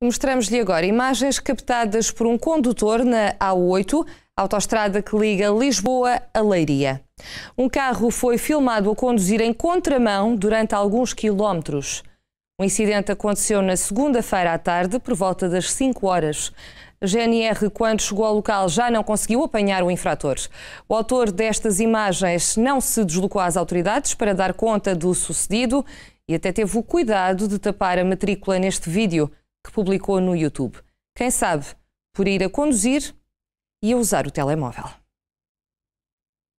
Mostramos-lhe agora imagens captadas por um condutor na A8, autoestrada que liga Lisboa a Leiria. Um carro foi filmado a conduzir em contramão durante alguns quilómetros. O incidente aconteceu na segunda-feira à tarde, por volta das 5 horas. A GNR, quando chegou ao local, já não conseguiu apanhar o infrator. O autor destas imagens não se deslocou às autoridades para dar conta do sucedido e até teve o cuidado de tapar a matrícula neste vídeo que publicou no YouTube. Quem sabe por ir a conduzir e a usar o telemóvel.